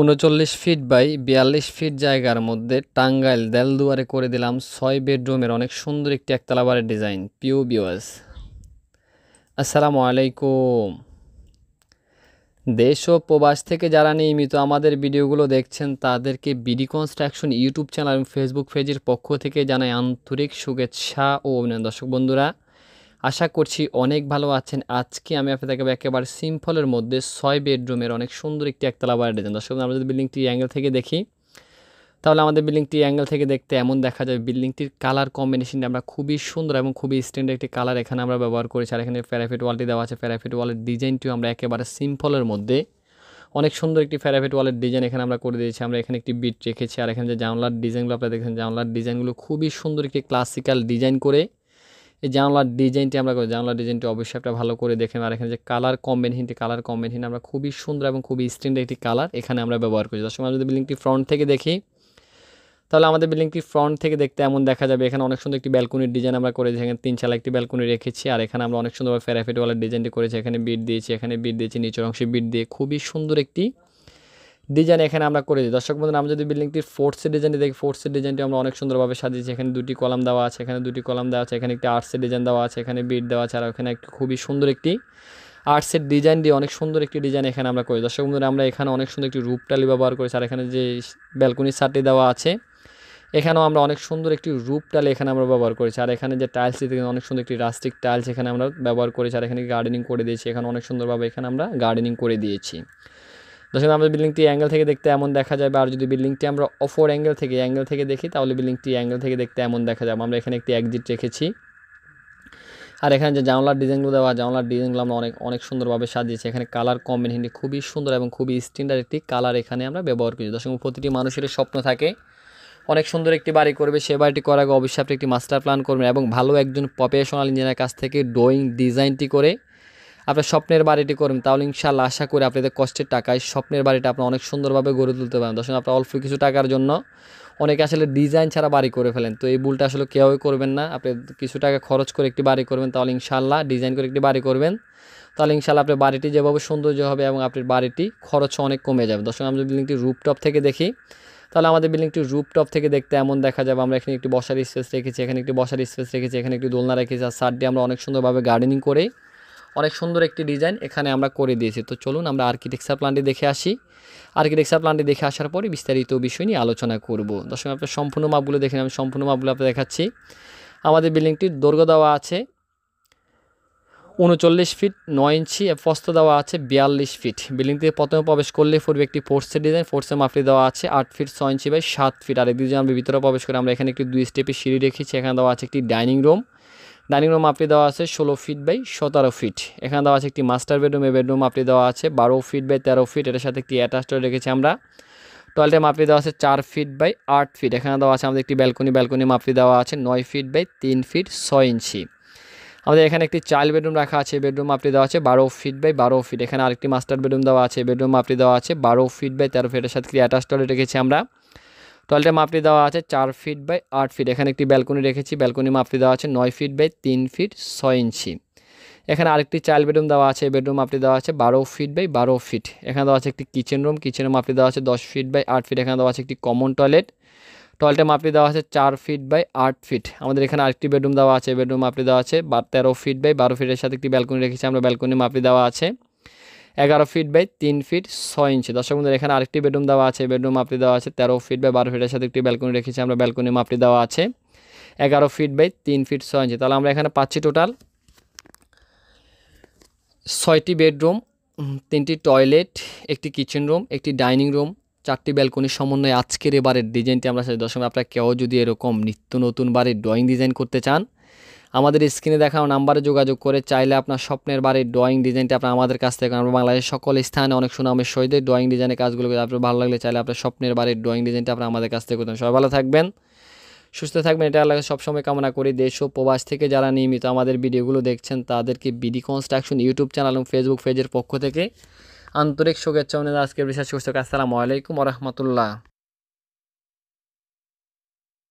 উনচল্লিশ feet by বিয়াল্লিশ fit জায়গার মধ্যে টাঙ্গাইল দেলদুয়ারে করে দিলাম ছয় বেডরুমের অনেক সুন্দর একটি একতলা বাড়ির ডিজাইন পিউ বিওয়াস আসসালামু আলাইকুম দেশ ও প্রবাস থেকে যারা নিয়মিত আমাদের ভিডিওগুলো দেখছেন তাদেরকে বিডি কনস্ট্রাকশন ইউটিউব চ্যানেল এবং ফেসবুক পেজের পক্ষ থেকে জানাই আন্তরিক শুভেচ্ছা ও অভিনয় দর্শক বন্ধুরা আশা করছি অনেক ভালো আছেন আজকে আমি আপনাদেরকে একেবারে সিম্পলের মধ্যে ছয় বেডরুমের অনেক সুন্দর একটি একতলা বাড়ি ডিজাইন দর্শক আমরা যদি বিল্ডিংটি অ্যাঙ্গেল থেকে দেখি তাহলে আমাদের বিল্ডিংটি অ্যাঙ্গেল থেকে দেখতে এমন দেখা যাবে বিল্ডিংটির কালার কম্বিনেশনটি আমরা খুবই সুন্দর এবং খুবই স্ট্যান্ডার্ড একটি কালার এখানে আমরা ব্যবহার করেছি আর এখানে প্যারাফিট ওয়ালটি দেওয়া আছে প্যারাফিট ওয়ালের ডিজাইনটিও আমরা একেবারে সিম্পলের মধ্যে অনেক সুন্দর একটি প্যারাফিট ওয়ালের ডিজাইন এখানে আমরা করে দিয়েছি আমরা এখানে একটি বিট রেখেছি আর এখানে যে জানলার ডিজাইনগুলো আপনারা দেখেন জানলার ডিজাইনগুলো খুবই সুন্দর একটি ক্লাসিক্যাল ডিজাইন করে এই জানলার ডিজাইনটি আমরা করি জানলার ডিজাইনটি অবশ্যই একটা ভালো করে দেখে আর এখানে যে কালার কম্বিনেশনটি কালার কম্বিনেশন আমরা খুবই সুন্দর এবং খুবই স্ট্যান্ডার্ড একটি কালার এখানে আমরা ব্যবহার করি দর্শক আমরা যদি বিল্ডিংটি ফ্রন্ট থেকে দেখি তাহলে আমাদের বিল্ডিংটি ফ্রন্ট থেকে দেখতে এমন দেখা যাবে এখানে অনেক সুন্দর একটি ব্যালকনির ডিজাইন আমরা করেছি এখানে তিন চালা একটি ব্যালকনি রেখেছি আর এখানে আমরা অনেক সুন্দরভাবে ফেরাফিট ডিজাইনটি করেছি এখানে বিট দিয়েছি এখানে বিট দিয়েছি নিচের অংশে বিট দিয়ে খুবই সুন্দর একটি ডিজাইন এখানে আমরা করে দিই দর্শক বন্ধুরা আমরা যদি বিল্ডিংটির ফোর্থসের ডিজাইনটি দেখি ফোর্থসের ডিজাইনটি আমরা অনেক সুন্দরভাবে সাজিয়েছি এখানে দুটি কলাম দেওয়া আছে এখানে দুটি কলাম দেওয়া আছে এখানে একটি আর্টসের ডিজাইন দেওয়া আছে এখানে বিট দেওয়া আছে আর এখানে একটি খুবই সুন্দর একটি আর্টসের ডিজাইন দিয়ে অনেক সুন্দর একটি ডিজাইন এখানে আমরা করি দর্শক বন্ধুরা আমরা এখানে অনেক সুন্দর একটি রূপটালি ব্যবহার করেছি আর এখানে যে ব্যালকনির সাটি দেওয়া আছে এখানেও আমরা অনেক সুন্দর একটি টালি এখানে আমরা ব্যবহার করেছি আর এখানে যে টাইলস দিতে অনেক সুন্দর একটি রাস্টিক টাইলস এখানে আমরা ব্যবহার করেছি আর এখানে গার্ডেনিং করে দিয়েছি এখানে অনেক সুন্দরভাবে এখানে আমরা গার্ডেনিং করে দিয়েছি দর্শক আমাদের বিল্ডিংটি অ্যাঙ্গেল থেকে দেখতে এমন দেখা যাবে আর যদি বিল্ডিংটি আমরা অফোর অ্যাঙ্গেল থেকে অ্যাঙ্গেল থেকে দেখি তাহলে বিল্ডিংটি অ্যাঙ্গেল থেকে দেখতে এমন দেখা যাবে আমরা এখানে একটি একজিট রেখেছি আর এখানে যে জানলার ডিজাইনগুলো দেওয়া জানলার ডিজাইনগুলো আমরা অনেক অনেক সুন্দরভাবে সাজিয়েছি এখানে কালার কম্বিনেশনটি খুবই সুন্দর এবং খুবই স্ট্যান্ডার্ড একটি কালার এখানে আমরা ব্যবহার করি দর্শক প্রতিটি মানুষের স্বপ্ন থাকে অনেক সুন্দর একটি বাড়ি করবে সে বাড়িটি করার আগে অবশ্যই আপনি একটি মাস্টার প্ল্যান করবেন এবং ভালো একজন প্রফেশনাল ইঞ্জিনিয়ারের কাছ থেকে ড্রয়িং ডিজাইনটি করে আপনার স্বপ্নের বাড়িটি করুন তাহলে ইনশাল্লাহ আশা করি আপনাদের কষ্টের টাকায় স্বপ্নের বাড়িটা আপনার অনেক সুন্দরভাবে গড়ে তুলতে পারেন দর্শক আপনার অল্প কিছু টাকার জন্য অনেকে আসলে ডিজাইন ছাড়া বাড়ি করে ফেলেন তো এই ভুলটা আসলে কেউই করবেন না আপনি কিছু টাকা খরচ করে একটি বাড়ি করবেন তাহলে ইনশাল্লাহ ডিজাইন করে একটি বাড়ি করবেন তাহলে ইনশাল্লাহ আপনার বাড়িটি যেভাবে সৌন্দর্য হবে এবং আপনার বাড়িটি খরচ অনেক কমে যাবে দর্শক আমরা বিল্ডিংটি রুপটপ থেকে দেখি তাহলে আমাদের বিল্ডিংটি রুপটপ থেকে দেখতে এমন দেখা যাবে আমরা এখানে একটি বসার স্পেস রেখেছি এখানে একটি বসার স্পেস রেখেছি এখানে একটি দোলনা রেখেছি আর সারটি আমরা অনেক সুন্দরভাবে গার্ডেনিং করে অনেক সুন্দর একটি ডিজাইন এখানে আমরা করে দিয়েছি তো চলুন আমরা আর্কিটেকচার প্ল্যানটি দেখে আসি আর্কিটেকচার প্ল্যানটি দেখে আসার পরে বিস্তারিত বিষয় নিয়ে আলোচনা করব দর্শক আপনার সম্পূর্ণ মাপগুলো দেখেন আমি সম্পূর্ণ মাপগুলো আপনার দেখাচ্ছি আমাদের বিল্ডিংটির দৈর্ঘ্য দেওয়া আছে উনচল্লিশ ফিট নয় ইঞ্চি প্রস্ত দেওয়া আছে বিয়াল্লিশ ফিট বিল্ডিংটিতে প্রথমে প্রবেশ করলে পূর্বে একটি ফোর্সের ডিজাইন ফোর্সের মাপটি দেওয়া আছে আট ফিট ছয় ইঞ্চি বাই সাত ফিট আর এক দুজন আমরা ভিতরে প্রবেশ করে আমরা এখানে একটি দুই স্টেপের সিঁড়ি রেখেছি এখানে দেওয়া আছে একটি ডাইনিং রুম ডাইনিং রুম আপনি দেওয়া আছে ষোলো ফিট বাই সতেরো ফিট এখানে দেওয়া আছে একটি মাস্টার বেডরুম এ বেডরুম আপনি দেওয়া আছে বারো ফিট বাই তেরো ফিট এটার সাথে একটি অ্যাটাচ রেখেছি আমরা টয়লেটের মাপটি দেওয়া আছে চার ফিট বাই আট ফিট এখানে দেওয়া আছে আমাদের একটি ব্যালকনি ব্যালকনি মাপটি দেওয়া আছে নয় ফিট বাই তিন ফিট ছয় ইঞ্চি আমাদের এখানে একটি চাইল্ড বেডরুম রাখা আছে বেডরুম মাপটি দেওয়া আছে বারো ফিট বাই বারো ফিট এখানে আরেকটি মাস্টার বেডরুম দেওয়া আছে বেডরুম মাপটি দেওয়া আছে বারো ফিট বাই তেরো ফিটের সাথে অ্যাটাচ টয়লেট রেখেছি আমরা টয়লেটে মাপটি দেওয়া আছে চার ফিট বাই আট ফিট এখানে একটি ব্যালকনি রেখেছি ব্যালকনি মাপটি দেওয়া আছে নয় ফিট বাই তিন ফিট ছয় ইঞ্চি এখানে আরেকটি চাইল্ড বেডরুম দেওয়া আছে বেডরুম মাপটি দেওয়া আছে বারো ফিট বাই বারো ফিট এখানে দেওয়া আছে একটি কিচেন রুম রুম মাপটি দেওয়া আছে দশ ফিট বাই আট ফিট এখানে দেওয়া আছে একটি কমন টয়লেট টয়লেটে মাপটি দেওয়া আছে চার ফিট বাই আট ফিট আমাদের এখানে আরেকটি বেডরুম দেওয়া আছে বেডরুম মাপটি দেওয়া আছে তেরো ফিট বাই বারো ফিটের সাথে একটি ব্যালকনি রেখেছি আমরা ব্যালকনি মাপটি দেওয়া আছে এগারো ফিট বাই তিন ফিট ছয় ইঞ্চি দর্শক বন্ধুরা এখানে আরেকটি বেডরুম দেওয়া আছে বেডরুম মাপটি দেওয়া আছে তেরো ফিট বাই বারো ফিটের সাথে একটি ব্যালকনি রেখেছি আমরা ব্যালকনি মাপটি দেওয়া আছে এগারো ফিট বাই তিন ফিট ছয় ইঞ্চি তাহলে আমরা এখানে পাচ্ছি টোটাল ছয়টি বেডরুম তিনটি টয়লেট একটি কিচেন রুম একটি ডাইনিং রুম চারটি ব্যালকনির সমন্বয়ে আজকের এবারের ডিজাইনটি আমরা দশমে আপনারা কেউ যদি এরকম নিত্য নতুন বাড়ির ড্রয়িং ডিজাইন করতে চান আমাদের স্ক্রিনে দেখানো নাম্বারে যোগাযোগ করে চাইলে আপনার স্বপ্নের বাড়ির ড্রয়িং ডিজাইনটা আপনার আমাদের কাছ থেকে আমরা বাংলাদেশের সকল স্থানে অনেক সুনামের সহিতে ড্রয়িং ডিজাইনের কাজগুলোকে আপনার ভালো লাগলে চাইলে আপনার স্বপ্নের বাড়ির ড্রয়িং ডিজাইনটা আপনার আমাদের কাছ থেকে করতেন সবাই ভালো থাকবেন সুস্থ থাকবেন এটা আল্লাহকে সবসময় কামনা করি দেশ ও প্রবাস থেকে যারা নিয়মিত আমাদের ভিডিওগুলো দেখছেন তাদেরকে বিডি কনস্ট্রাকশন ইউটিউব চ্যানেল এবং ফেসবুক পেজের পক্ষ থেকে আন্তরিক শুভেচ্ছা আজকে বিশ্বাস করছি আসসালামু আলাইকুম রহমতুল্লাহ